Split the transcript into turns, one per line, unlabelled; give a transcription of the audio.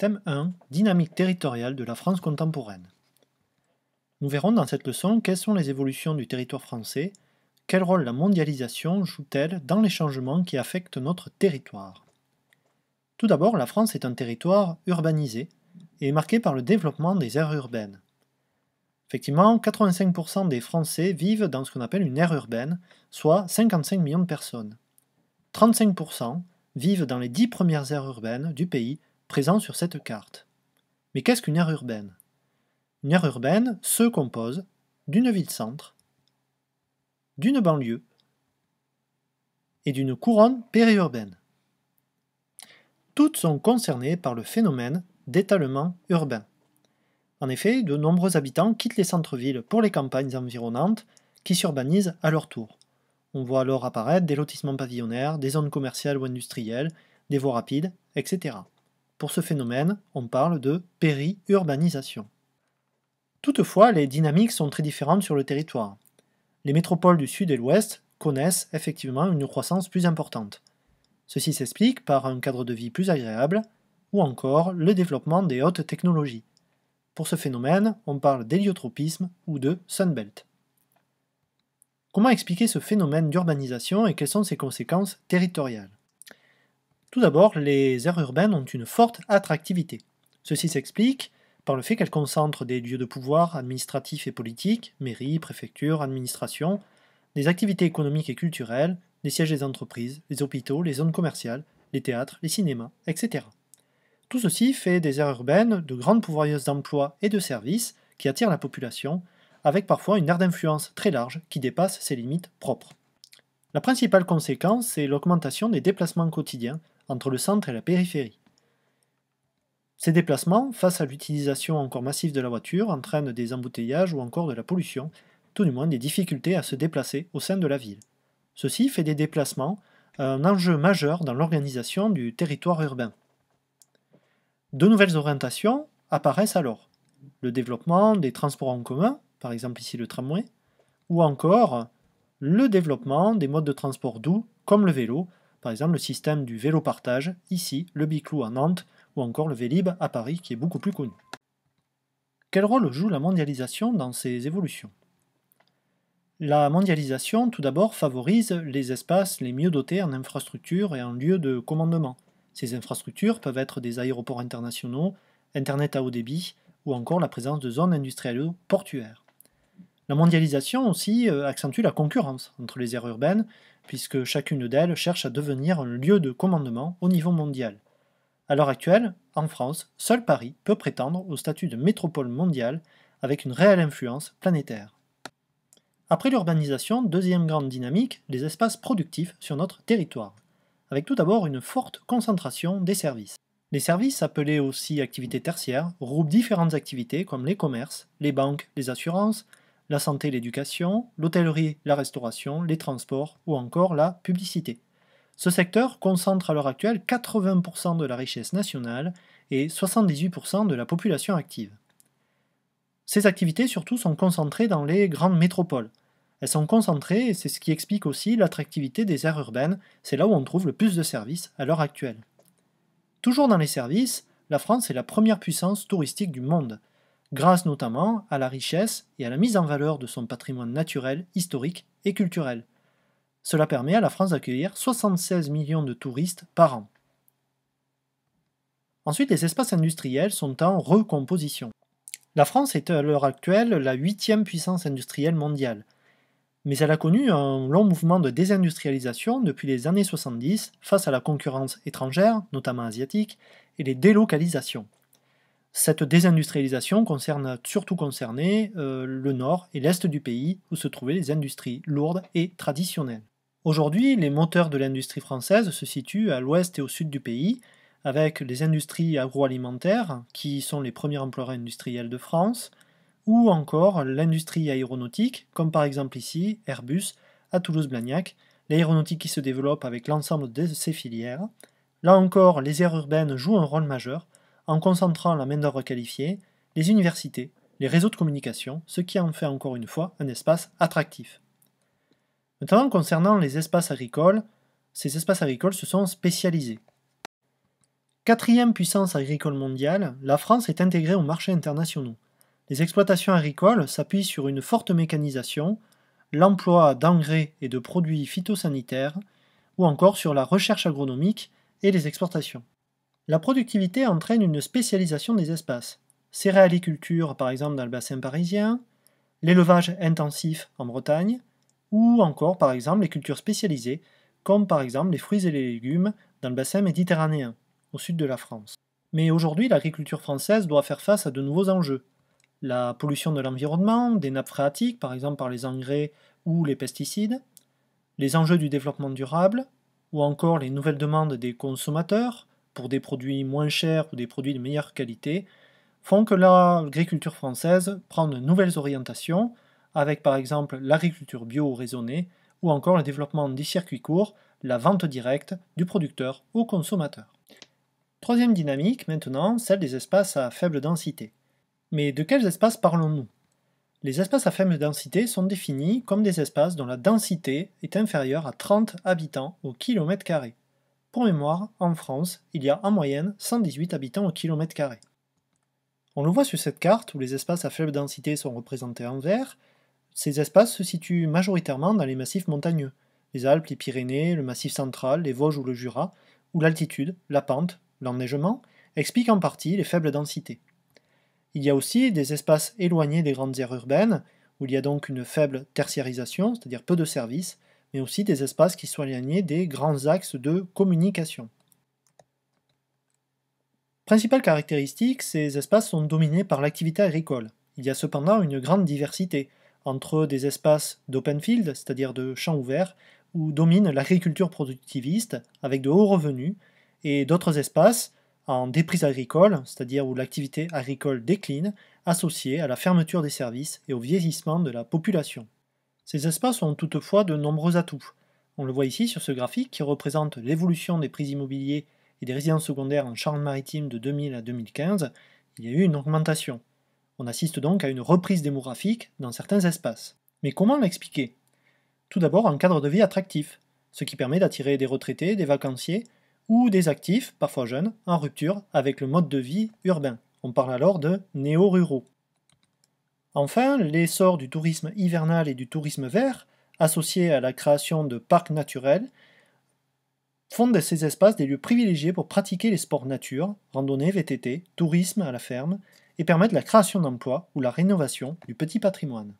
Thème 1. Dynamique territoriale de la France contemporaine. Nous verrons dans cette leçon quelles sont les évolutions du territoire français, quel rôle la mondialisation joue-t-elle dans les changements qui affectent notre territoire. Tout d'abord, la France est un territoire urbanisé et marqué par le développement des aires urbaines. Effectivement, 85% des Français vivent dans ce qu'on appelle une aire urbaine, soit 55 millions de personnes. 35% vivent dans les 10 premières aires urbaines du pays présent sur cette carte. Mais qu'est-ce qu'une aire urbaine Une aire urbaine se compose d'une ville-centre, d'une banlieue et d'une couronne périurbaine. Toutes sont concernées par le phénomène d'étalement urbain. En effet, de nombreux habitants quittent les centres-villes pour les campagnes environnantes qui s'urbanisent à leur tour. On voit alors apparaître des lotissements pavillonnaires, des zones commerciales ou industrielles, des voies rapides, etc. Pour ce phénomène, on parle de périurbanisation. Toutefois, les dynamiques sont très différentes sur le territoire. Les métropoles du sud et l'ouest connaissent effectivement une croissance plus importante. Ceci s'explique par un cadre de vie plus agréable ou encore le développement des hautes technologies. Pour ce phénomène, on parle d'héliotropisme ou de sunbelt. Comment expliquer ce phénomène d'urbanisation et quelles sont ses conséquences territoriales tout d'abord, les aires urbaines ont une forte attractivité. Ceci s'explique par le fait qu'elles concentrent des lieux de pouvoir administratifs et politiques, mairies, préfectures, administrations, des activités économiques et culturelles, des sièges des entreprises, les hôpitaux, les zones commerciales, les théâtres, les cinémas, etc. Tout ceci fait des aires urbaines de grandes pouvoirs d'emploi et de services qui attirent la population, avec parfois une aire d'influence très large qui dépasse ses limites propres. La principale conséquence, c'est l'augmentation des déplacements quotidiens entre le centre et la périphérie. Ces déplacements, face à l'utilisation encore massive de la voiture, entraînent des embouteillages ou encore de la pollution, tout du moins des difficultés à se déplacer au sein de la ville. Ceci fait des déplacements un enjeu majeur dans l'organisation du territoire urbain. De nouvelles orientations apparaissent alors. Le développement des transports en commun, par exemple ici le tramway, ou encore le développement des modes de transport doux comme le vélo, par exemple, le système du vélo partage, ici, le Biclou à Nantes, ou encore le Vélib à Paris, qui est beaucoup plus connu. Quel rôle joue la mondialisation dans ces évolutions La mondialisation, tout d'abord, favorise les espaces les mieux dotés en infrastructures et en lieux de commandement. Ces infrastructures peuvent être des aéroports internationaux, Internet à haut débit, ou encore la présence de zones industrielles portuaires. La mondialisation aussi euh, accentue la concurrence entre les aires urbaines, puisque chacune d'elles cherche à devenir un lieu de commandement au niveau mondial. À l'heure actuelle, en France, seul Paris peut prétendre au statut de métropole mondiale avec une réelle influence planétaire. Après l'urbanisation, deuxième grande dynamique, les espaces productifs sur notre territoire, avec tout d'abord une forte concentration des services. Les services, appelés aussi activités tertiaires, regroupent différentes activités comme les commerces, les banques, les assurances, la santé et l'éducation, l'hôtellerie, la restauration, les transports ou encore la publicité. Ce secteur concentre à l'heure actuelle 80% de la richesse nationale et 78% de la population active. Ces activités surtout sont concentrées dans les grandes métropoles. Elles sont concentrées et c'est ce qui explique aussi l'attractivité des aires urbaines, c'est là où on trouve le plus de services à l'heure actuelle. Toujours dans les services, la France est la première puissance touristique du monde grâce notamment à la richesse et à la mise en valeur de son patrimoine naturel, historique et culturel. Cela permet à la France d'accueillir 76 millions de touristes par an. Ensuite, les espaces industriels sont en recomposition. La France est à l'heure actuelle la huitième puissance industrielle mondiale, mais elle a connu un long mouvement de désindustrialisation depuis les années 70 face à la concurrence étrangère, notamment asiatique, et les délocalisations. Cette désindustrialisation concerne surtout concerné euh, le nord et l'est du pays où se trouvaient les industries lourdes et traditionnelles. Aujourd'hui, les moteurs de l'industrie française se situent à l'ouest et au sud du pays, avec les industries agroalimentaires, qui sont les premiers emplois industriels de France, ou encore l'industrie aéronautique, comme par exemple ici Airbus à Toulouse-Blagnac, l'aéronautique qui se développe avec l'ensemble de ses filières. Là encore, les aires urbaines jouent un rôle majeur, en concentrant la main-d'œuvre qualifiée, les universités, les réseaux de communication, ce qui en fait encore une fois un espace attractif. Maintenant, concernant les espaces agricoles, ces espaces agricoles se sont spécialisés. Quatrième puissance agricole mondiale, la France est intégrée aux marchés internationaux. Les exploitations agricoles s'appuient sur une forte mécanisation, l'emploi d'engrais et de produits phytosanitaires, ou encore sur la recherche agronomique et les exportations. La productivité entraîne une spécialisation des espaces. Céréaliculture, par exemple, dans le bassin parisien, l'élevage intensif en Bretagne, ou encore, par exemple, les cultures spécialisées, comme par exemple les fruits et les légumes dans le bassin méditerranéen, au sud de la France. Mais aujourd'hui, l'agriculture française doit faire face à de nouveaux enjeux. La pollution de l'environnement, des nappes phréatiques, par exemple par les engrais ou les pesticides, les enjeux du développement durable, ou encore les nouvelles demandes des consommateurs, pour des produits moins chers ou des produits de meilleure qualité, font que l'agriculture française prend de nouvelles orientations, avec par exemple l'agriculture bio raisonnée, ou encore le développement des circuits courts, la vente directe du producteur au consommateur. Troisième dynamique maintenant, celle des espaces à faible densité. Mais de quels espaces parlons-nous Les espaces à faible densité sont définis comme des espaces dont la densité est inférieure à 30 habitants au kilomètre carré. Pour mémoire, en France, il y a en moyenne 118 habitants au kilomètre carré. On le voit sur cette carte où les espaces à faible densité sont représentés en vert. Ces espaces se situent majoritairement dans les massifs montagneux, les Alpes, les Pyrénées, le Massif central, les Vosges ou le Jura, où l'altitude, la pente, l'enneigement expliquent en partie les faibles densités. Il y a aussi des espaces éloignés des grandes aires urbaines, où il y a donc une faible tertiarisation, c'est-à-dire peu de services, mais aussi des espaces qui sont alignés des grands axes de communication. Principale caractéristique, ces espaces sont dominés par l'activité agricole. Il y a cependant une grande diversité entre des espaces d'open field, c'est-à-dire de champs ouverts, où domine l'agriculture productiviste avec de hauts revenus, et d'autres espaces en déprise agricole, c'est-à-dire où l'activité agricole décline, associée à la fermeture des services et au vieillissement de la population. Ces espaces ont toutefois de nombreux atouts. On le voit ici sur ce graphique qui représente l'évolution des prix immobiliers et des résidences secondaires en Charles-Maritime de 2000 à 2015. Il y a eu une augmentation. On assiste donc à une reprise démographique dans certains espaces. Mais comment l'expliquer Tout d'abord un cadre de vie attractif, ce qui permet d'attirer des retraités, des vacanciers ou des actifs, parfois jeunes, en rupture avec le mode de vie urbain. On parle alors de néo-ruraux. Enfin, l'essor du tourisme hivernal et du tourisme vert, associé à la création de parcs naturels, font de ces espaces des lieux privilégiés pour pratiquer les sports nature, randonnée, VTT, tourisme à la ferme, et permettent la création d'emplois ou la rénovation du petit patrimoine.